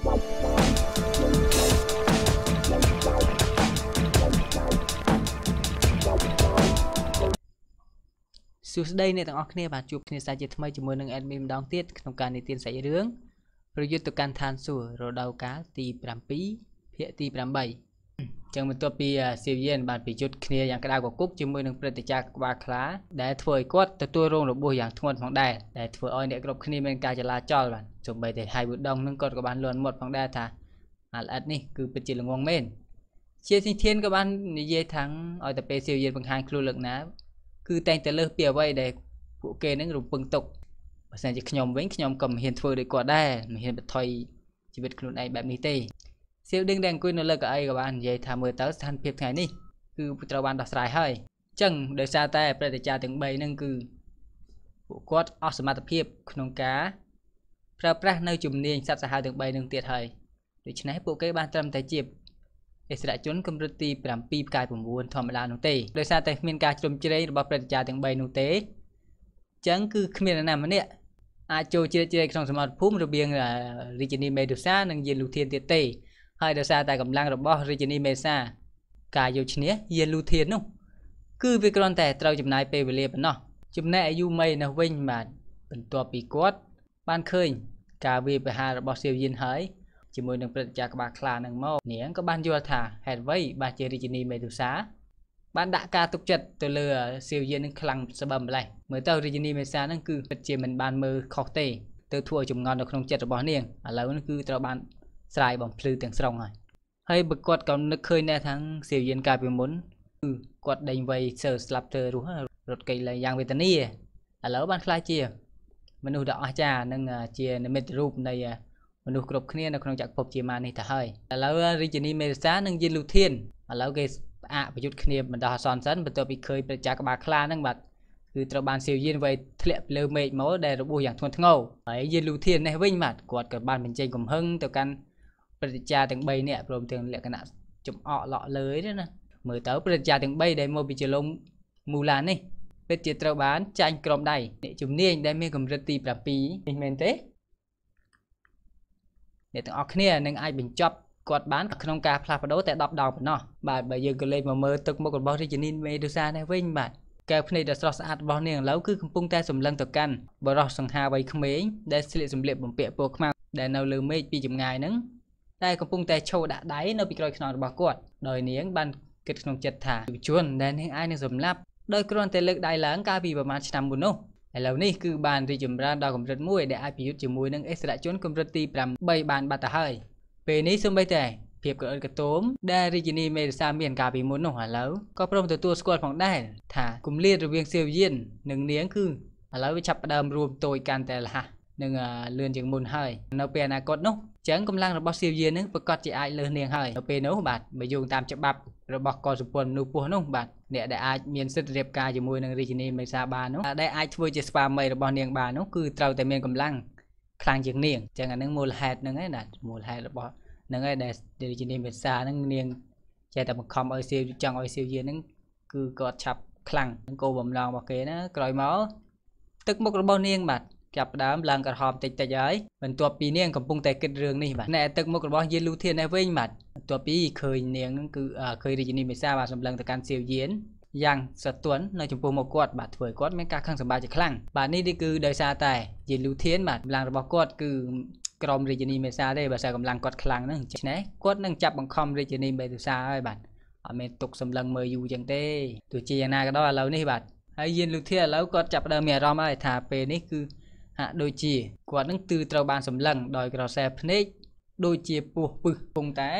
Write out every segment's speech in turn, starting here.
សួស្តីអ្នកទាំងអស់គ្នាបាទជួបគ្នាសាជាថ្មីជាមួយនឹង admin ម្ដងទៀតក្នុងការនិទានសាច់រឿងប្រយុទ្ធទៅកាន់ឋានសួគ៌រដូវកាលទី7ភាគទី8ចឹងបន្ទាប់ពីសៀវយានបានប្រយុទ្ធគ្នាយ៉ាងក្តៅកគុកជាមួយនឹងព្រឹត្តិការណ៍ក្បាលខ្លាដែលធ្វើឲ្យគាត់ទទួលរងរបួសយ៉ាងធ្ងន់ផងដែរដែលធ្វើឲ្យអ្នកគ្រប់គ្នាមានការចលាចលបានសូម្បីតែហៃវុដងនឹងគាត់ក៏បានលន់មាត់ផងដែរថាអាល្អិតនេះគឺពិតជាល្ងងមែនជាស៊ីធានក៏បាននិយាយថាងឲ្យតែពេលសៀវយានបង្ហាញខ្លួនលើកណាគឺតែងតែលើសពីអ្វីដែលពួកគេនឹងរំពឹងទុកបើសិនជាខ្ញុំវិញខ្ញុំក៏មិនហ៊ានធ្វើដូចគាត់ដែរមិនហ៊ានបន្ថយជីវិតខ្លួនឯងបែបនេះទេសៀវដេងដែលអង្គុយនៅលើកៅអីក៏បាននិយាយថាមើលទៅស្ថានភាពថ្ងៃនេះគឺត្រូវបានដោះស្រាយហើយអញ្ចឹងដោយសារតែព្រឹទ្ធាចារ្យទាំង3នឹងគឺពួកគាត់អស់សមត្ថភាពក្នុងការ ប្រើប្រាស់នៅជំនាញសត្វសាហាវទាំង3នឹងទៀតហើយដូច្នេះពួកគេបានត្រឹមតែជាអិសរជនកម្រិតទី7ផ្កាយ9ធម្មតានោះទេដោយសារតែគ្មានការជ្រោមជ្រែងរបស់ព្រឹទ្ធាចារ្យទាំង3នោះទេអញ្ចឹងគឺគ្មាននរណាម្នាក់អាចចូលជ្រៀតជ្រែកក្នុងសមត្ថភូមិរបៀងរាជធានីមេដូសានិងយានលូធានទៀតទេហើយដោយសារតែកម្លាំងរបស់រាជនីមេសា ការយកឈ្នះយេលូធាននោះគឺវាគ្រាន់តែត្រូវចំណាយពេលវេលាប៉ុណ្ណោះចំណែកអាយុមីនៅវិញបាទបន្ទាប់ពីគាត់បានឃើញ ការវាយប្រហាររបស់សៀវយិនហើយជាមួយនឹងព្រឹត្តិការណ៍ក្បាលខ្លានឹងមកនាងក៏បានយល់ថាហេតុអ្វីបាទជារាជនីមេទុសាបានដាក់ការទុកចិត្តទៅលើសៀវយិននឹងខ្លាំងស្បើម្លេះមើលទៅរាជនីមេសានឹងគឺពិតជាមិនបានមើលខុសទេទៅធ្វើឲ្យចំងល់នៅក្នុងចិត្តរបស់នាងឥឡូវនេះគឺត្រូវបានស្រាយបំភ្លឺទាំងស្រុងហើយហើយបើគាត់ក៏នឹកឃើញដែរថាសៀវយានកាលពីមុនគឺគាត់ដេញវ័យសើស្លាប់ធ្វើរស់រត់កេលែងយ៉ាងវេទនាឥឡូវបានខ្លាចជា មនុស្សដ៏អស្ចារ្យនិងជានិមិត្តរូបនៃមនុស្សគ្រប់គ្នានៅក្នុងចក្រភពជាម៉ានេះទៅហើយឥឡូវរាជនីមេរសានិងយានលូធានឥឡូវគេផ្អាកប្រយុទ្ធគ្នាបណ្ដោះអាសន្នសិនបន្ទាប់ពីឃើញប្រជាក្បាលខ្លានឹងបាទគឺត្រូវបានសៀវយានវ័យធ្លាក់លើមេឃមកដែលរបួសយ៉ាងធ្ងន់ធ្ងរហើយយានលូធាននេះវិញបាទគាត់ក៏បានបញ្ចេញកំហឹងទៅកាន់ព្រឹទ្ធាចារ្យទាំង3នាក់ព្រមទាំងលក្ខណៈចំអកលក់លើយទេណាមើលទៅព្រឹទ្ធាចារ្យទាំង3ដែលមកពីជាលំមូលានេះពិតជាត្រូវបាន ចាញ់ក្រុមដៃអ្នកជំនាញដែលមានកម្រិតទី7នេះមែនទេអ្នកទាំងអស់គ្នានឹងអាចបញ្ចប់គាត់បាន ក្នុងការផ្លាស់ប្ដូរតែ10ដងប៉ុណ្ណោះបាទបើយើងក៏លេខមកមើលទឹកមុខរបស់រាជនីមេដូសានេះវិញបាទកែវភ្នែកដ៏ស្រស់ស្អាតរបស់នាងឥឡូវគឺកំពុងតែសម្លឹងទៅកាន់បរោះសង្ហាវ័យក្មេងដែលស្លៀកសម្លៀកបំពាក់ពណ៌ខ្មៅដែលនៅលើមេឃពីចម្ងាយហ្នឹងតែកំពុងតែឈោដាក់ដៃនៅពីក្រោយខ្នងរបស់គាត់ដោយនាងបានគិតក្នុងចិត្តថាយុវជនដែលនាងអាចនឹងសម្លាប់ដោយគ្រាន់តែលើកដៃឡើងកាលពីប្រមាណឆ្នាំមុននោះឥឡូវនេះគឺបានរីកចម្រើនដល់កម្រិតមួយដែលអាចប្រយុទ្ធជាមួយនឹងអិសរាជជនកម្រិតទី8បានបាត់ទៅហើយ ពេលនេះសូម្បីតែភាពកអិតកតោមដែលរាជនីមេរសាមានកាលពីមុននោះឥឡូវក៏ព្រមទទួលស្គាល់ផងដែរថាគម្លាតរវាងសៀវយាននិងនាងគឺឥឡូវវាចាប់ផ្ដើមរួមតូចកាន់តែលះនឹងលឿនជាងមុនហើយ នៅពេលអនាគតនោះចឹងកម្លាំងរបស់សៀវយានឹងប្រកាសជាអាចលើសនាងហើយនៅពេលនោះបាទបើយោងតាមច្បាប់របស់កុលសម្ព័ន្ធមនុស្សពស់នោះបាទអ្នកដែលអាចមានសិទ្ធិរៀបការជាមួយនឹងរាជនីមេសាបាននោះដែលអាចធ្វើជាស្វាមីរបស់នាងបាននោះគឺត្រូវតែមានកម្លាំងខ្លាំងជាងនាងចឹងអានឹងមូលហេតុហ្នឹងឯងណាមូលហេតុរបស់ហ្នឹងឯងដែលរាជនីមេសាហ្នឹងនាងចេះតែបង្ខំឲ្យសៀវចង់ឲ្យសៀវយាហ្នឹងគឺគាត់ឆាប់ខ្លាំងនឹងគោបំឡងរបស់គេណាក្រោយមកទឹកមុខរបស់នាងបាទចាប់ផ្ដើមឡើងក្រហមតិចតិចហើយបន្ទាប់ពីនាងកំពុងតែគិតរឿងនេះបាទអ្នកទឹកមុខរបស់យានលូធាននេះវិញបាទបន្ទាប់ពីឃើញនាងគឺឃើញរាជនីមេសាបាទសម្លឹងទៅកាន់សៀវយានយ៉ាងសត្វន់នៅចំពោះមុខគាត់បាទធ្វើឲ្យគាត់មានការខឹងសម្បាជាខ្លាំងបាទនេះគឺដោយសារតែយានលូធានបាទកម្លាំងរបស់គាត់គឺក្រមរាជនីមេសាទេបើសិនកម្លាំងគាត់ខ្លាំងហ្នឹងដូច្នេះគាត់នឹងចាប់បង្ខំរាជនីមេសាហើយបាទអត់មានទុកសម្លឹងមើលយូរចឹងទេទោះជាយ៉ាងណាក៏ដោយឥឡូវនេះបាទហើយយានលូធាឥឡូវគាត់ចាប់ដើមមានអារម្មណ៍ហើយថាពេលនេះគឺហាក់ដូចជាគាត់នឹងទឺត្រូវបានសម្លឹងដោយក្រសែភ្នែកដូចជាពោះពឹសកំពុងតែ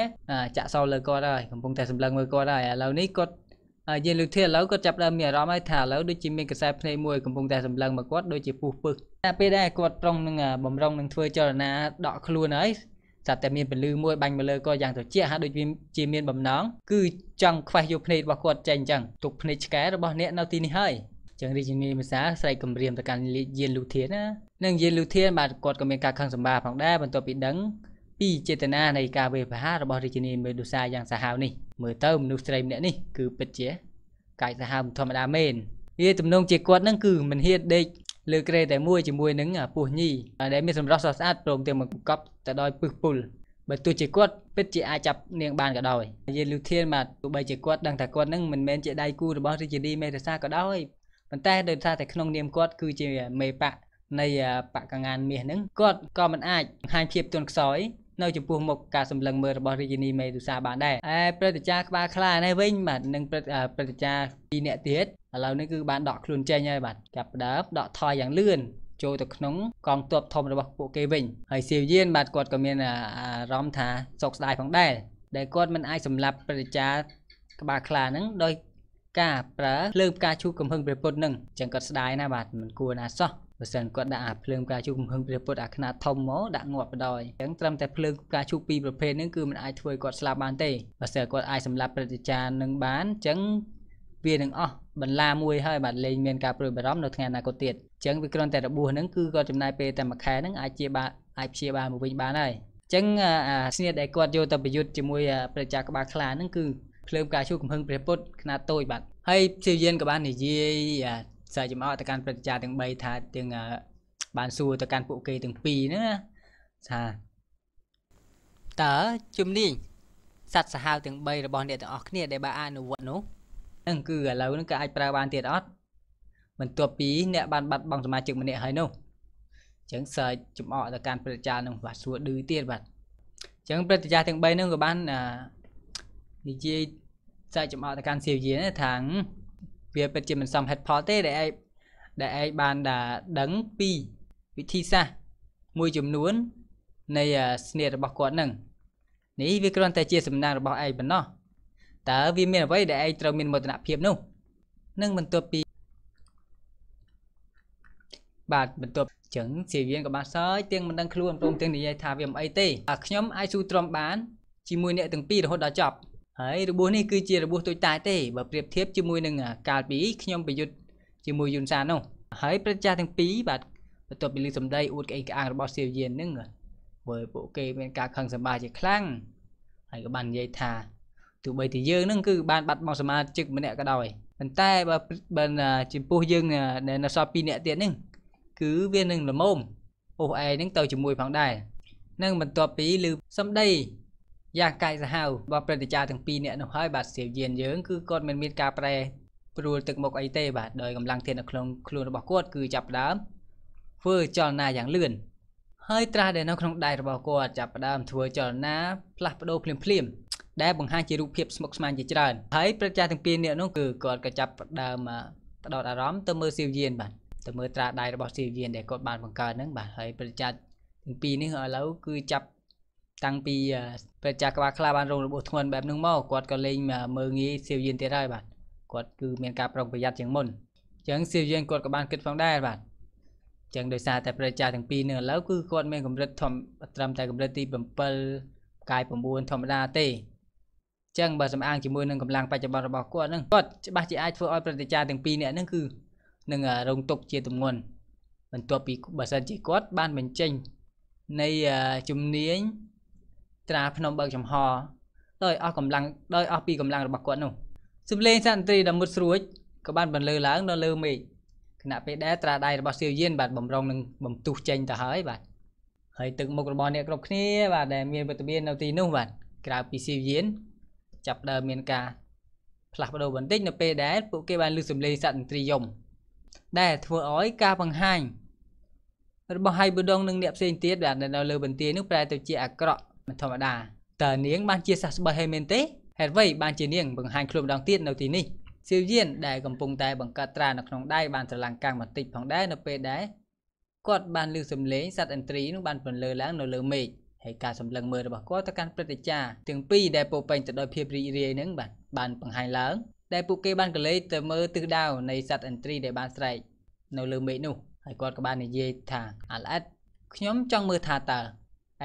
ចាក់សោលើគាត់ហើយកំពុងតែសម្លឹងមើលគាត់ហើយឥឡូវនេះគាត់យើងលើកធាឥឡូវគាត់ចាប់ដើមមានអារម្មណ៍ហើយថាឥឡូវដូចជាមានខ្សែភ្នែកមួយកំពុងតែសម្លឹងមកគាត់ដូចជាពុះពឹសតែពេលដែរគាត់ប្រុងនឹងបំរុងនឹងធ្វើចលនាដកខ្លួនហើយស្រាប់តែមានពលឺមួយបាញ់មកលើគាត់យ៉ាងត្រជាក់ហាក់ដូចជាមានបំណងគឺចង់ខ្វេះយកភ្នែករបស់គាត់ចេញអញ្ចឹងទុកភ្នែកឆ្កែរបស់អ្នកនៅទីនេះហើយចឹងរាជនីភាសាស្រែកគម្រាមទៅកាន់យានលូធានណានិងយាយលូធានបាទគាត់ក៏មានការខឹងសម្បាផងដែរបន្ទាប់ពីដឹងពីចេតនានៃការវាយប្រហាររបស់រាជិនីមេដូសាយ៉ាងសាហាវនេះមើលទៅមនុស្សស្រីម្នាក់នេះគឺពិតជាកាយសាហាវមិនធម្មតាមែនវាទំនងជាគាត់នឹងគឺមិនហ៊ានដេកលើក្រេតែមួយជាមួយនឹងពស់ញីដែលមានសម្រស់ស្អាតព្រមទាំងបង្កប់ទៅដោយពឹសពុលបើទោះជាគាត់ពិតជាអាចចាប់នាងបានក៏ដោយយាយលូធានបាទទោះបីជាគាត់ដឹងថាគាត់នឹងមិនមែនជាដៃគូរបស់រាជិនីមេដូសាក៏ដោយប៉ុន្តែដោយសារតែក្នុងនាមគាត់គឺជាមេបៈនៃបកកងានមាសហ្នឹងគាត់ក៏មិនអាចបង្ហាញភាពទន់ខ្សោយនៅចំពោះមុខការសម្លឹងមើលរបស់រាជនីមេទុសាបានដែរហើយព្រឹទ្ធាចារ្យក្បាលខ្លានេះវិញបាទនឹងព្រឹទ្ធាចារ្យពីរនាក់ទៀតឥឡូវនេះគឺបានដកខ្លួនចេញហើយបាទចាប់ដើមដកថយយ៉ាងលឿនចូលទៅក្នុងកងទ័ពធំរបស់ពួកគេវិញ ហើយសៀវយានបាទគាត់ក៏មានអារម្មណ៍ថាសោកស្ដាយផងដែរដែលគាត់មិនអាចសម្លាប់ព្រឹទ្ធាចារ្យក្បាលខ្លានឹងដោយការប្រើភ្លើងផ្កាឈូកកំហឹងព្រះពុទ្ធនឹងចឹងគាត់ស្ដាយណាបាទមិនគួរណាសោះបើសិនគាត់ដាក់អាភ្លើងផ្កាឈូកគំហឹងព្រះពុទ្ធអាខ្នាតធំមកដាក់ងាប់បដ ாய் អញ្ចឹងត្រឹមតែភ្លើងផ្កាឈូកពីរប្រភេទហ្នឹងគឺมันអាចធ្វើគាត់ស្លាប់បានទេបើសិនគាត់អាចសម្លាប់ព្រឹទ្ធាចារ្យនឹងបានអញ្ចឹងវានឹងអស់បន្លាមួយ ហើយបាទលែងមានការព្រួយបារម្ភនៅថ្ងៃអនាគតទៀតអញ្ចឹងវាគ្រាន់តែរបួសហ្នឹងគឺគាត់ចំណាយពេលតែមួយខែហ្នឹងអាចជាបានអាចព្យាបាលមកវិញបានហើយអញ្ចឹងអាស្នៀតដែលគាត់យកទៅប្រយុទ្ធជាមួយប្រជាក្បាលខ្លាហ្នឹងគឺភ្លើងផ្កាឈូកកំហឹងព្រះពុទ្ធខ្នាតតូចបាទហើយព្យាយានក៏បាននិយាយសើចំអកទៅកាន់ព្រឹទ្ធាចារ្យទាំង3ថាទាំងបានសួរទៅកាន់ពួកគេទាំងពីរហ្នឹងណាថាតើជំនាញសត្វសាហាវទាំង3របស់អ្នកទាំងអស់គ្នាដែលបានអនុវត្តនោះនឹងគឺឥឡូវហ្នឹងក៏អាចប្រើបានទៀតអត់បន្ទាប់ពីអ្នកបានបាត់បង់សមាជិកម្នាក់ហើយនោះអញ្ចឹងសើចចំអកទៅកាន់ព្រឹទ្ធាចារ្យនឹងបាទសួរឌឺទៀតបាទអញ្ចឹងព្រឹទ្ធាចារ្យទាំង3ហ្នឹងក៏បាននិយាយសើចចំអកទៅកាន់សៀវយាថាវាពិតជាមិនសមហេតុផលទេដែលឯងដែលឯងបានដឹងពីវិធីសាស្ត្រមួយចំនួននៃស្នៀតរបស់គាត់នឹងនេះវាគ្រាន់តែជាសំណាងរបស់ឯងប៉ុណ្ណោះតើវាមានអ្វីដែលឯងត្រូវមានមោទនភាពនោះនឹងបន្ទាប់ពីបាទបន្ទាប់ចឹងជាវៀនក៏បានសើចទៀងមិនដឹងខ្លួនព្រមទាំងនិយាយថាវាមិនអីទេតែខ្ញុំអាចស៊ូទ្រាំបានជាមួយអ្នកទាំងពីររហូតដល់ចប់ហើយរបួសនេះគឺជារបួសទូចតាចទេបើប្រៀបធៀបជាមួយនឹងកាលពីខ្ញុំប្រយុទ្ធជាមួយយុនសាននោះហើយព្រឹត្តិការណ៍ទាំងពីរបាទបន្ទាប់ពីលឺសម្ដីអួតក្អេងក្អាងរបស់សៀវយាននឹងបើពួកគេមានការខឹងសម្បាជាខ្លាំងហើយក៏បាននិយាយថាទោះបីតែយើងនឹងគឺបានបាត់បង់សមាជិកម្នាក់ក៏ដោយប៉ុន្តែបើបើចំពោះយើងនៅសល់2នាក់ទៀតនឹងគឺវានឹងល្មមអូសឯងនឹងទៅជាមួយផងដែរនឹងបន្ទាប់ពីលឺសម្ដីយ៉ាងកាយសាហាវរបស់ព្រឹទ្ធាចារ្យទាំងពីរនាក់នោះហើយបាទសៀវយានយើងគឺគាត់មិនមានការប្រែព្រួលទឹកមុខអីទេបាទដោយកម្លាំងធាតុនៅក្នុងខ្លួនរបស់គាត់គឺចាប់ផ្ដើមធ្វើចលនាយ៉ាងលឿនហើយត្រាស់ដែលនៅក្នុងដៃរបស់គាត់ចាប់ផ្ដើមធ្វើចលនាផ្លាស់ប្ដូរភ្លាមភ្លាម ដែលបង្ហាញជារូបភាពស្មុគស្មាញជាច្រើនហើយព្រឹទ្ធាចារ្យទាំងពីរនាក់នោះគឺគាត់ក៏ចាប់ផ្ដើមផ្ដោតអារម្មណ៍ទៅមើលសៀវយានបាទទៅមើលត្រាដៃរបស់សៀវយានដែលគាត់បានបង្កើតហ្នឹងបាទហើយព្រឹទ្ធាចារ្យទាំងពីរនេះឥឡូវគឺចាប់តាំងពីព្រះចាស់ក្បាលខ្លាបានរងរបួសធ្ងន់បែបនឹងមកគាត់ក៏លេងមើងងាយសៀវយានទៀតហើយបាទគាត់គឺមានការប្រុងប្រយ័ត្នជាងមុនអញ្ចឹងសៀវយានគាត់ក៏បានគិតផងដែរបាទអញ្ចឹងដោយសារតែព្រះចាស់ទាំងពីរនៅឥឡូវគឺគាត់មានកម្រិតធំត្រឹមតែកម្រិតទី7កាយ9ធម្មតាទេអញ្ចឹងបើសម្អាងជាមួយនឹងកម្លាំងបច្ចុប្បន្នរបស់គាត់នឹងគាត់ច្បាស់ជាអាចធ្វើឲ្យព្រះចាស់ទាំងពីរនាក់នឹងគឺនឹងរងទុកជាទម្ងន់បន្ទាប់ពីបើសិនជាគាត់បានបញ្ចេញនៃជំនាញត្រាភ្នំបើកចំហដោយអស់កម្លាំងដោយអស់ពីកម្លាំងរបស់គាត់នោះសំឡេងសន្ត្រីដ៏មុតស្រួចក៏បានបន្លឺឡើងនៅលើមេឃគណៈពេលដែលត្រាដៃរបស់សៀវយានបាទបំរុងនឹងបំទុះចេញទៅហើយបាទហើយទឹកមុខរបស់អ្នកគ្រប់គ្នាបាទដែលមានវត្តមាន នៅទីនោះបាទក្រៅពីសៀវយានចាប់ដើមមានការផ្លាស់ប្ដូរបន្តិចនៅពេលដែល ពួកគេបានលើសំឡេងសត្វឥន្ទ្រីយមដែលធ្វើឲ្យការបង្ហាញរបស់ហៃប៊ូដងនិងអ្នកផ្សេងទៀតដែលនៅលើបន្ទាយនោះប្រែទៅជាអាក្រក់មិនធម្មតាតើនាងបានជាសះស្បើយហើយមែនទេហេតុអ្វីបានជានាងបង្ហាញខ្លួនម្ដងទៀតនៅទីនេះសៀវយានដែលកំពុងតែបង្កើតត្រានៅក្នុងដៃបានត្រឡាំងកាំងបន្តិចផងដែរនៅពេលដែរគាត់បានលឺសំឡេងសត្វឥន្ទ្រីនោះបានពន្លឺឡើង នៅលើមេឃហើយការសម្លឹងមើលរបស់គាត់ទៅកាន់ព្រឹទ្ធាចារ្យទាំងពីរដែលពោពេញទៅដោយភាពរីករាយនឹងបានបានបង្ហាញឡើង ដែលពួកគេបានកលេចទៅមើលទិសដៅនៃសត្វឥន្ទ្រីដែលបានស្រែកនៅលើមេឃនោះហើយគាត់ក៏បាននិយាយថាអាល់អិតខ្ញុំចង់មើលថាតើ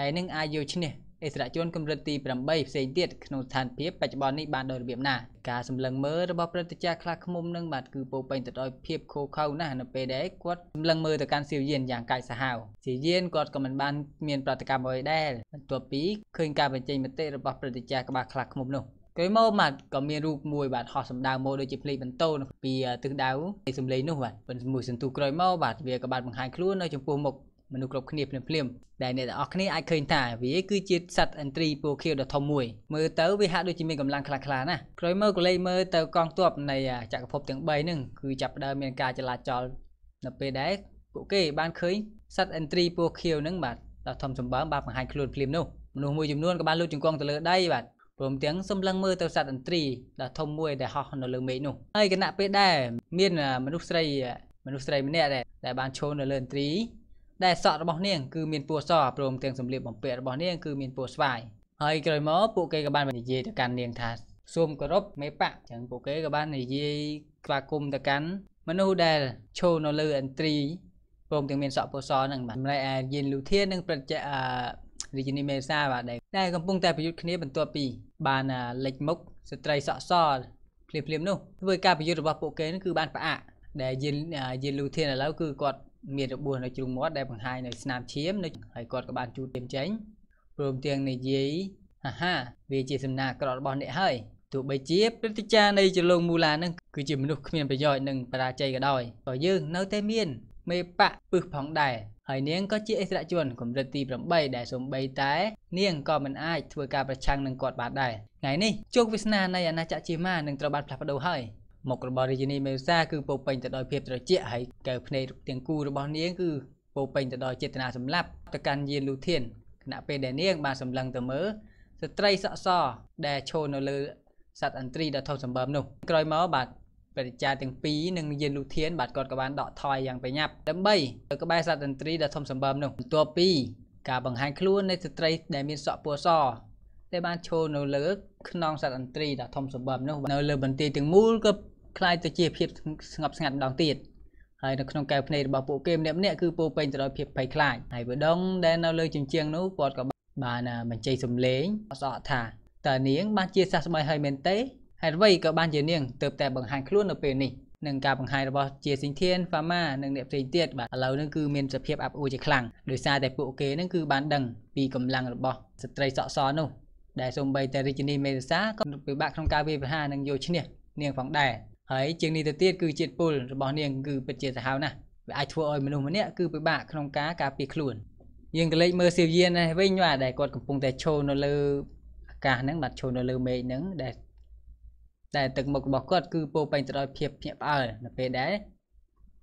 ឯនឹងអាចយកឈ្នះអិសរាជជនកម្រិតទី8ផ្សេងទៀតក្នុងស្ថានភាពបច្ចុប្បន្ននេះបានដោយរបៀបណាការសម្លឹងមើលរបស់ព្រឹទ្ធាចារ្យខ្លះឃុំនឹងបាទគឺពោពេញទៅដោយភាពខូខៅណាស់នៅពេលដែលគាត់សម្លឹងមើលទៅកាន់សៀវយានយ៉ាងកាចសាហាវសៀវយានគាត់ក៏មិនបាន មានប្រតិកម្មអ្វីដែរបន្ទាប់ពីឃើញការបញ្ចេញមតិរបស់ព្រឹទ្ធាចារ្យក្បាលខ្លះឃុំនោះក្រោយមកបាទក៏មានរូបមួយបាទហោះសម្ដៅមកដូចជាភ្លេចបន្ទោពីទិសដៅនៃសម្លេងនោះបាទមួយសន្ទុះក្រោយមកបាទវាក៏បានបង្ហាញខ្លួននៅចំពោះមុខមនុស្សគ្រប់គ្នាភ្លាមៗដែលអ្នកទាំងអស់គ្នាអាចឃើញថាវាគឺជាសត្វអន្ត្រីពូខៀវដ៏ធំមួយមើលទៅវាហាក់ដូចជាមានកម្លាំងខ្លាំងខ្លាណាស់ក្រោយមើលក៏លេចមើលទៅកងទ័ពនៃចក្រភពទាំង3ហ្នឹងគឺចាប់ផ្ដើមមានការចលាចលនៅពេលដែលពួកគេបានឃើញសត្វអន្ត្រីពូខៀវហ្នឹងបាទដល់ធំសម្បើមបានបង្ហាញខ្លួនភ្លាមនោះមនុស្សមួយចំនួនក៏បានលូតជង្គង់ទៅលើដីបាទព្រមទាំងសម្លឹងមើលទៅសត្វអន្ត្រីដ៏ធំមួយដែលហោះនៅលើមេឃនោះហើយគណៈពេលដែរមានមនុស្សស្រីមនុស្សស្រីម្នាក់ដែលបានឈរនៅលើអន្ត្រីដែលសក់របស់នាងគឺមានពណ៌សព្រមទាំងសម្លៀកបំពាក់របស់នាងគឺមានពណ៌ស្វាយហើយក្រោយមកពួកគេក៏បាននិយាយទៅកាន់នាងថាសូមគោរពមេបៈអញ្ចឹងពួកគេក៏បាននិយាយស្វាគមន៍ទៅកាន់មនុស្សដែលឈរនៅលើឥន្ទ្រីព្រមទាំងមានសក់ពណ៌សហ្នឹងបាទម្លេះឯយានលូធានិង ប្រតិអរាជនីមេសាបាទដែលកំពុង តែប្រយុទ្ធគ្នាបន្ទាប់ពី បានលេចមុខស្ត្រីសក់សភ្លាមភ្លាមនោះធ្វើការប្រយុទ្ធរបស់ពួកគេនឹងគឺបានផ្អាកដែលយានយានលូធានឥឡូវគឺគាត់មានរបួសនៅជ្រុងមាត់ដែលបង្ហាញនៅស្នាមឈាមនៅហើយគាត់ក៏បានជូតឈាមចេញព្រមទាំងនិយាយហាហាវាជាសំណាអាក្រក់របស់អ្នកហើយទោះបីជាព្រឹត្តិការណ៍នៃចលងមូលានឹងគឺជាមនុស្សគ្មានប្រយោជន៍និងបរាជ័យក៏ដោយក៏យើង នៅតែមាន មេបៈពឹសផងដែរហើយនាងក៏ជាអិសរជនកម្រិតទី8ដែលសំបីតែនាងក៏មិនអាចធ្វើការប្រឆាំងនឹងគាត់បានដែរថ្ងៃនេះជោគវាសនានៃអាណាចក្រជាមានឹងត្រូវបានផ្លាស់ប្ដូរហើយមុខរបស់រាជិនីមេសាគឺពោពេញទៅដោយភាពត្រជាក់ហើយកែវភ្នែកទាំងគូរបស់នាងគឺពោពេញទៅដោយចេតនាសម្លាប់ទៅកាន់យានលូធានខណៈពេលដែលនាង បានសម្លឹងទៅមើលស្ត្រីសក់សដែលឈរនៅលើសត្វអន្ត្រីដ៏ធំសម្បើមនោះក្រោយមកបាទព្រះរាជាទាំងពីរនិងយានលូធានបាទគាត់ក៏បានដកថយយ៉ាងប្រញាប់ដើម្បីទៅក្បែរសត្វតន្ត្រីដ៏ធំសម្បើមនោះបន្ទាប់ពីការបង្ហាញខ្លួននៃស្ត្រីដែលមានសក់ពណ៌សដែលបានឈរនៅលើខ្នងសត្វតន្ត្រីដ៏ធំសម្បើមនោះនៅលើ បន្ទាយទាំងមូលក៏คล้ายទៅជាភាពស្ងប់ស្ងាត់ម្ដងទៀតហើយនៅក្នុងកែវភ្នែករបស់ពួកគេម្នាក់ម្នាក់គឺពោពេញទៅដោយភាពភ័យខ្លាចហើយបដងដែលនៅលើជញ្ជាំងនោះគាត់ក៏បានបញ្ចេញសំឡេងអសអថាតើនាងបានជាសះស្បើយហើយមែនទេហើយអ្វីក៏បានជានាងទៅតែបង្ហាញខ្លួននៅពេលនេះនឹងការបង្ហាញរបស់ជាសិង្ធានហ្វាម៉ានិងអ្នកផ្សេងទៀតបាទឥឡូវនេះគឺមានសភាពអាប់អួរជាខ្លាំងដោយសារតែពួកគេនឹងគឺបានដឹងពីកម្លាំងរបស់ស្ត្រីសក់សនោះដែលសូម្បីតែរាជនីមេសាក៏ពិបាកក្នុងការវាយប្រហារនិងយកឈ្នះនាងផងដែរហើយជាងនេះទៅទៀតគឺជាតិពុលរបស់នាងគឺពិតជាសាហាវណាស់វាអាចធ្វើឲ្យមនុស្សម្នាក់គឺពិបាកក្នុងការការពារខ្លួនយើងក៏លេចមើលសៀវយាននេះវិញថាដែលគាត់កំពុងតែឈរនៅលើអាកាសហ្នឹងបាទឈរនៅលើមេឃហ្នឹងដែលតែទឹកមុខរបស់គាត់គឺពោពេញទៅដោយភាពភ្ញាក់ផ្អើលនៅពេលដែល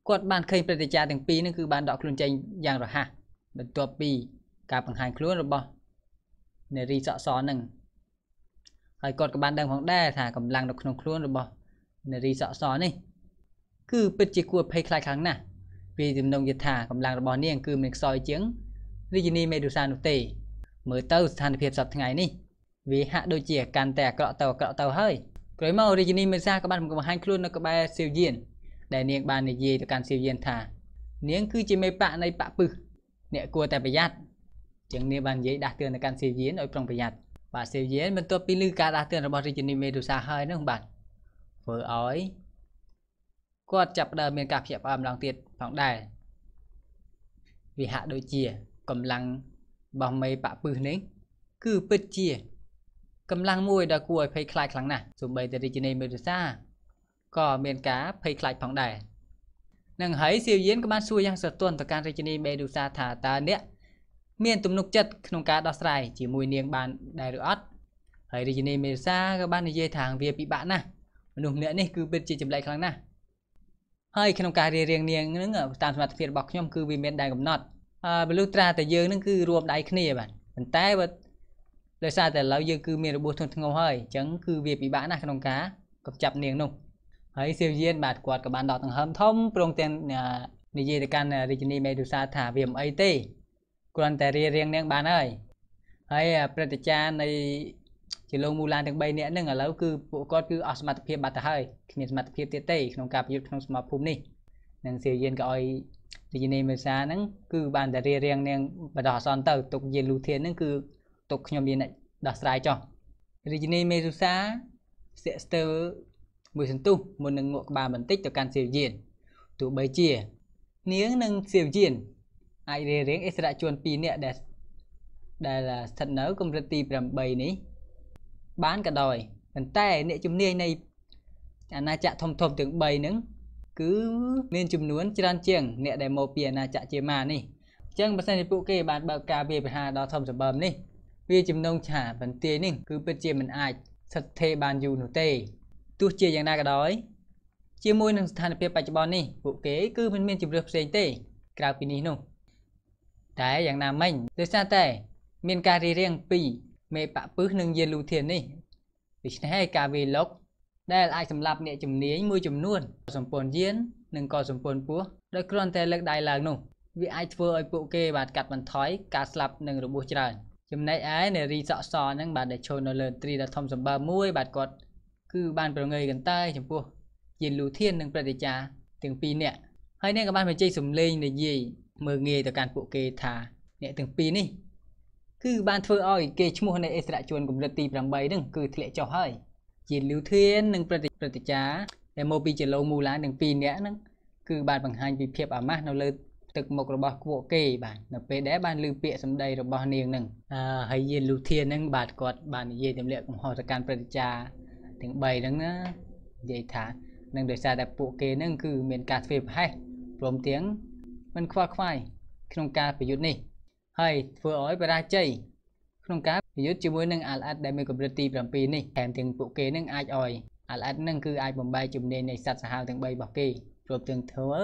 គាត់បានឃើញព្រឹត្តិការណ៍ទាំងពីរហ្នឹងគឺបានដកខ្លួនចេញយ៉ាងរហ័សបន្ទាប់ពីការបង្ហាញខ្លួនរបស់នារីសក់សហ្នឹងហើយគាត់ក៏បានដឹងផងដែរថាកម្លាំងនៅក្នុងខ្លួនរបស់នារីសក់សនេះគឺពិតជាគួរភ័យខ្លាចខ្លាំងណាស់ពីទំនងយថាកម្លាំងរបស់នាង គឺមានខ្សោយជាងរាជិនីមេដូសានោះទេ មើលទៅស្ថានភាពសប្តាហ៍ថ្ងៃនេះ វាហាក់ដូចជាកាន់តែអាក្រក់ទៅអាក្រក់ទៅហើយក្រោយមករាជិនីមេសាក៏បានបង្ហាញខ្លួននៅក្បែរសៀវយាន ដែលនាង បាននិយាយទៅកាន់សៀវយានថា នាងគឺជាមេបៈនៃបៈពឹសអ្នកគួរតែប្រយ័ត្នជាងនាងបាននិយាយដាស់តឿនទៅកាន់សៀវយានឲ្យប្រុងប្រយ័ត្នបាទសៀវយានបន្ទាប់ពីឮការដាស់តឿនរបស់រាជិនីមេដូសាហើយនោះបាទធ្វើឲ្យគាត់ចាប់ផ្ដើមមានការភ្ញាក់ផ្អើលម្ដងទៀតផងដែរវាហាក់ដូចជាកម្លាំងរបស់មេបាក់ពឹសនេះគឺពិតជាកម្លាំងមួយដែលគួរឲ្យភ័យខ្លាចខ្លាំងណាស់សូម្បីតែរាជនីមេរសាក៏មានការភ័យខ្លាចផងដែរនឹងហើយសៀវយានក៏បានសួរយ៉ាងស្រទន់ទៅកាន់រាជនីមេរសាថាតើអ្នក មានទំនុកចិត្តក្នុងការដោះស្រាយជាមួយនាងបានដែរឬអត់ហើយរាជនីមេរសាក៏បាននិយាយថាវាពិបាកណាស់មនុស្សម្នាក់នេះគឺពិតជាចម្លែកខ្លាំងណាស់ហើយក្នុងការរៀបរៀងនាងនឹងតាមសមត្ថភាពរបស់ខ្ញុំគឺវាមានដែនកំណត់អឺមនុស្សត្រាតែយើងនឹងគឺរួមដៃគ្នាបាទប៉ុន្តែបើដោយសារតែឥឡូវយើងគឺមានរបួសធ្ងន់ធ្ងរហើយអញ្ចឹងគឺវាពិបាកណាស់ក្នុងការកំចាត់នាងនោះហើយសៀវយានបាទគាត់ក៏បានដកដង្ហើមធំព្រមទាំងនិយាយទៅកាន់រាជនីមេឌូសាថាវាមិនអីទេគ្រាន់តែរៀបរៀងនាងបានហើយហើយព្រឹទ្ធាចារ្យនៃជាលោកមូឡានទាំង3នាក់ហ្នឹងឥឡូវគឺពួកគាត់គឺអស់សមត្ថភាពបាត់ទៅហើយគ្មានសមត្ថភាពទៀតទេក្នុងការប្រយុទ្ធក្នុងសមរភូមិនេះនឹងសៀយិនក៏ឲ្យរាជនីមេសាហ្នឹង គឺបានតែរៀបរៀងនាងបដោះអសន្នទៅ ទុកយានលូធានហ្នឹងគឺទុកខ្ញុំមានដោះស្រាយចោះរាជនីមេសុសាស្ទាក់ស្ទើរមួយសន្ទុះមុននឹងងក់ក្បាលបន្តិចទៅកាន់សៀវយានទោះបីជា នាងនិងសៀវយានអាចរៀបរៀងអិសរជន2នាក់ដែលដែលស្ថិតនៅកម្រិតទី8នេះបានក៏ដោយប៉ុន្តែអ្នកជំនាញនៃអាណាចក្រធំធំទាំង3ហ្នឹងគឺមានចំនួនច្រើនជាង អ្នកដែលមកពីអាណាចក្រជាម៉ានេះអញ្ចឹងបើសិនជាពួកគេបានបើកការវាយប្រហារដល់ធំសម្បំនេះ វាចំណងឆាបន្ទាយនេះគឺពិតជាមិនអាចស្ថិតថេរបានយូរនោះទេទោះជាយ៉ាងណាក៏ដោយ ជាមួយនឹងស្ថានភាពបច្ចុប្បន្ននេះពួកគេគឺមិនមានជំរឿសផ្សេងទេ ក្រៅពីនេះនោះតែយ៉ាងណាមិញដោយសារតែ មានការរៀបរៀងពីមេបពឹសនិងយាលូធាននេះដូច្នេះហើយការវាយលុកដែលអាចសម្លាប់អ្នកជំនាញមួយចំនួនសម្ព័ន្ធយាននិងក៏សម្ព័ន្ធពស់ដោយគ្រាន់តែលើកដៃឡើងនោះ វាអាចធ្វើឲ្យពួកគេបានកាត់បន្ថយការស្លាប់និងរបួសច្រើនចំណែកឯនារីសក់សហ្នឹងបាទដែលឈរនៅលើត្រីដ៏ធំសម្បើមួយបាទគាត់គឺ បាន ប្រងើយកន្តើយចំពោះ យានលូធាននិងព្រឹទ្ធាចារ្យទាំងពីរនាក់ហើយអ្នកក៏បានបញ្ចេញសំឡេងនិយាយមើងងាយទៅកាន់ពួកគេថាអ្នកទាំងពីរនេះគឺបានធ្វើឲ្យគេឈ្មោះនៃអិសរាជជនកម្រិតទី8ហ្នឹងគឺធ្លាក់ចុះហើយជាលូធៀននិងប្រតិប្រតិចារដែលមកពីជាឡូមូឡានឹង2នាក់ហ្នឹងគឺបានបង្ហាញពីភាពអាម៉ាស់នៅលើទឹកមុខរបស់ពួកគេបាទនៅពេលដែលបានលើពាក្យសម្ដីរបស់នាងហ្នឹងអឺហើយយេលូធៀនហ្នឹងបាទគាត់បាននិយាយទម្លាក់កំហុសទៅកាន់ប្រតិចារទាំង3ហ្នឹងណានិយាយថានឹងដោយសារតែពួកគេហ្នឹងគឺមានការធ្វើប្រហែសព្រមទាំងមិនខ្វល់ខ្វាយក្នុងការប្រយុទ្ធនេះហើយធ្វើឲ្យបរាជ័យក្នុងការប្រយុទ្ធជាមួយនឹងអាល់អាត់ដែលមានកម្រិតទី7នេះថែមទាំងពួកគេនឹងអាចឲ្យអាល់អាត់នឹងគឺអាចបំបែកជំនាញនៃសត្វសាហាវទាំង3របស់គេព្រមទាំងធ្វើ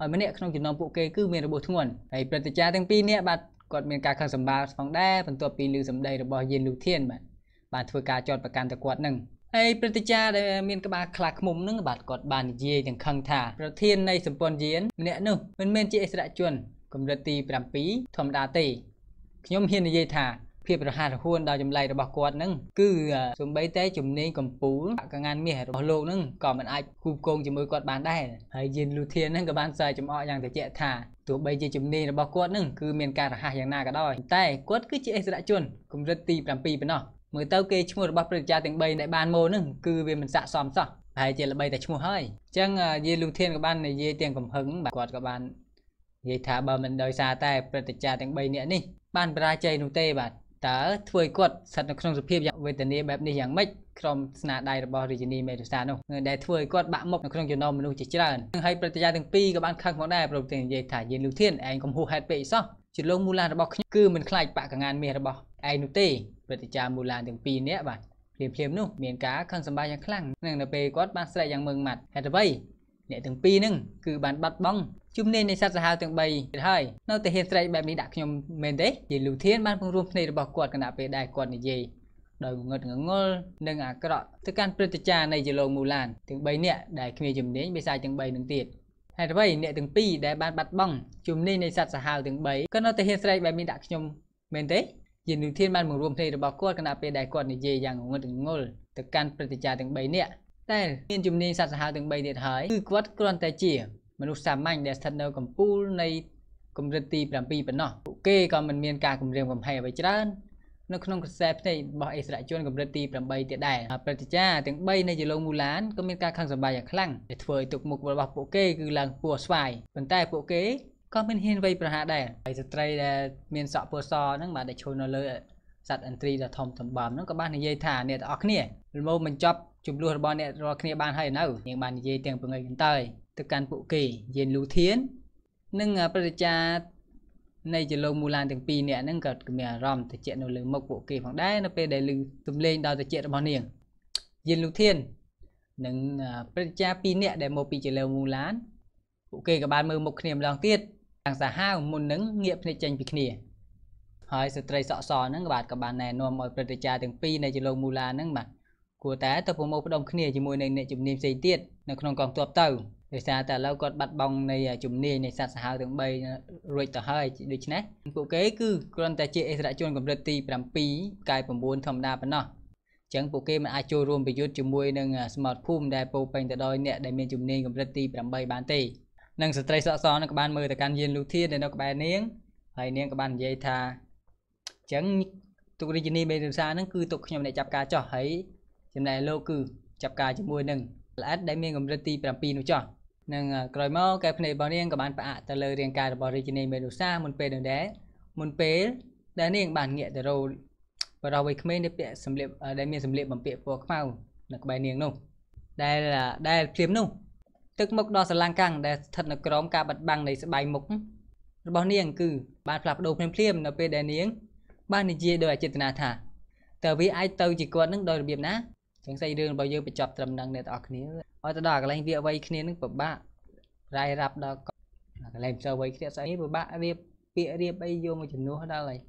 ឲ្យម្នាក់ក្នុងចំណោមពួកគេគឺមានរបួសធ្ងន់ហើយព្រឹទ្ធាចារ្យទាំងពីរនាក់បាទគាត់មានការខឹងសម្បាផងដែរបន្ទាប់ពីឮសម្ដីរបស់យេនលូធានបាទបានធ្វើការចោតប្រកាន់ទៅគាត់នឹងហើយព្រឹទ្ធាចារ្យដែលមានក្បាលខ្លាឃុំនឹងបាទគាត់បាននិយាយទាំងខឹងថាប្រធាននៃសម្ព័ន្ធយានម្នាក់នោះមិនមែនជាអិសរាជនកម្រិតទី7ធម្មតាទេខ្ញុំហ៊ាននិយាយថាភាពរហ័សរហួនដល់ចម្លែករបស់គាត់នឹងគឺសំបីតែជំនាញកម្ពុជាកងានមាសរបស់លោកនឹងក៏មិនអាចគូគងជាមួយគាត់បានដែរហើយយិនលូធាននឹងក៏បានស្រាយចំអកយ៉ាងត្រជាក់ថាទោះបីជាជំនាញរបស់គាត់នឹងគឺមានការរហ័សយ៉ាងណាក៏ដោយតែគាត់គឺជាអិសរជនកម្រិតទី7ប៉ុណ្ណោះមើលទៅគេឈ្មោះរបស់ព្រឹត្តិការណ៍ទាំង3ដែលបានមកនឹងគឺវាមិនស័ក្តិសមសោះហើយជាល្បីតែឈ្មោះហើយអញ្ចឹងយេលូធានក៏បាននិយាយទាំងកំហឹងបាទគាត់ក៏បាននិយាយថាបើមិនដោយសារតែព្រឹត្តិការណ៍ទាំង3នាក់នេះបានបរាជ័យនោះទេបាទតើធ្វើគាត់ស្ថិតនៅក្នុងសភាពយ៉ាងវេទនាបែបនេះយ៉ាងម៉េចក្រុមស្នាដៃរបស់រាជនីមេដូសានោះដែលធ្វើឲ្យគាត់បាក់មុខនៅក្នុងចំណោមមនុស្សជាច្រើនហើយព្រឹត្តិការណ៍ទាំងពីរក៏បានខឹងផងដែរព្រមទាំងនិយាយថាយានលូធានឯងកំហួសហេតុពេកសោះជាលោកមូលានរបស់ខ្ញុំគឺមិនខ្លាចបាក់កងានមាសរបស់ឯងនោះទេព្រឹត្តិការណ៍មូលានទាំងពីរនាក់បាទភ្លាមៗនោះមានការខឹងសម្បាយ៉ាងខ្លាំងនឹងនៅពេលគាត់បានស្រែកយ៉ាងមឹងម៉ាត់ហេតុអ្វីអ្នកទាំងពីរហ្នឹងគឺបានបាត់បង់ជំនាញនៃសត្វសាហាវទាំង3ទៀតហើយ នៅតែហ៊ានស្រែកបែបនេះដាក់ខ្ញុំមែនទេយាយលូធានបានពង្រួមភ្នែករបស់គាត់គណៈពេលដែរគាត់និយាយដោយងឹតងងល់និងអាក្រក់ទៅកាន់ព្រឹត្តិការណ៍នៃយលោកមូឡានទាំង3នាក់ដែលគ្មានជំនាញបិសាចទាំង3នឹងទៀតហេតុអ្វីអ្នកទាំងពីរដែលបានបាត់បង់ជំនាញនៃសត្វសាហាវទាំង3ក៏នៅតែហ៊ានស្រែកបែបនេះដាក់ខ្ញុំមែនទេយាយលូធានបានពង្រួមភ្នែករបស់គាត់គណៈពេលដែលគាត់និយាយយ៉ាងងឹតងល់ទៅកាន់ព្រឹត្តិការណ៍ទាំង3នាក់តែមានជំនាញសត្វសាហាវទាំង3ទៀតហើយគឺគាត់គ្រាន់តែជា មនុស្សសាមញ្ញដែលស្ថិតនៅកំពូលនៃកម្រិតទី7ប៉ុណ្ណោះពួកគេក៏មិនមានការគម្រាមកំហែងអ្វីច្រើននៅក្នុងខ្សែភ្នែករបស់អិសរាជជនកម្រិតទី8ទៀតដែរព្រឹត្តិការណ៍ទាំង3នៃជលងមូឡានក៏មានការខឹងសម្បាយ៉ាងខ្លាំងដែលធ្វើឲ្យទុកមុខរបស់ពួកគេគឺឡើងពោះស្វាយប៉ុន្តែពួកគេក៏មានហ៊ានវាយប្រហារដែរហើយស្ត្រីដែលមានសក់ពណ៌សហ្នឹងបាទដែលឈរនៅលើសត្វឥន្ទ្រីដ៏ធំសម្បំហ្នឹងក៏បាននិយាយថាអ្នកទាំងអស់គ្នាល្មមបញ្ចប់ចំនួនរបស់អ្នករាល់គ្នាបានហើយនៅយើងបាននិយាយទាំងពង្រឹងតើទៅកាន់ពួកគេយេនលូធាននិងប្រតិចារនៃចលងមូលានទាំងពីរអ្នកហ្នឹងក៏មានអារម្មណ៍តិចនៅលើមុខពួកគេផងដែរនៅពេលដែលឮទំលេងដល់តិចរបស់នាងយេនលូធាននិងប្រតិចារពីរអ្នកដែលមកពីចលងមូលាន ពួកគេក៏បានមើលមុខគ្នាម្ដងទៀតទាំងសាហាវមុននឹងងាកភ្នែកចេញពីគ្នាហើយស្ត្រីសក់សហ្នឹងក៏បានណែនាំឲ្យប្រតិចារទាំងពីរនៃចលងមូលានហ្នឹងបាទគួរតែទៅប្រមូលផ្ដុំគ្នាជាមួយនឹងអ្នកជំនាញផ្សេងទៀតនៅក្នុងកងទ័ពទៅដោយសារតែឥឡូវគាត់បាត់បង់នៃជំនាញនៃសត្វសាហាវទាំង3រួចទៅហើយដូច្នេះពួកគេគឺគ្រាន់តែជាអិសរាជជនកម្រិតទី7កាយ9ធម្មតាប៉ុណ្ណោះចឹងពួកគេមិនអាចចូលរួមប្រយុទ្ធជាមួយនឹងស្មាតភូមិដែលពោពេញទៅដោយអ្នកដែលមានជំនាញកម្រិតទី8បានទេនិងស្ត្រីសក់សនឹងក៏បានមើលទៅកាន់យានលូធាដែលនៅក្បែរនាងហើយនាងក៏បាននិយាយថាចឹងទុករាជនីមេរសានឹងគឺទុកខ្ញុំអ្នកចាប់ការចោះហើយចំណែកលោកគឺចាប់ការជាមួយនឹងល្អិតដែលមានកម្រិតទី7នោះចោះនឹងក្រោយមកកែភ្នែករបស់នាងក៏បានផ្អាកទៅលើរាងកាយរបស់រាជិនីមេដូសាមុនពេលនោះដែរមុនពេល ដែលនាងបានងាកទៅរោបរោះវ័យក្មេងដែលពាក់សម្លៀកដែលមានសម្លៀកបំពាក់ពណ៌ខ្មៅនៅក្បែរនាងនោះដែលដែលព្រាមនោះទឹកមុខដ៏ស្រឡាំងកាំងដែលស្ថិតនៅក្រោមការបាត់បង់នៃស្បែកមុខរបស់នាងគឺបានផ្លាស់ប្ដូរភ្លាមៗនៅពេលដែលនាង បាននិយាយដោយអចេតនាថាតើវាអាចទៅជាគាត់នឹងដោយរបៀបណាចឹងស្អីរឿងរបស់យើងបញ្ចប់ត្រឹមនឹងអ្នកទាំងអស់គ្នាឲ្យទៅដល់កន្លែងវាអ្វីគ្នានឹងពិបាករាយរាប់ដល់កន្លែងផ្សេងអ្វីគ្នាស្អីពិបាករៀបពាក្យរៀបអីយកមកជំនួសដល់ហើយ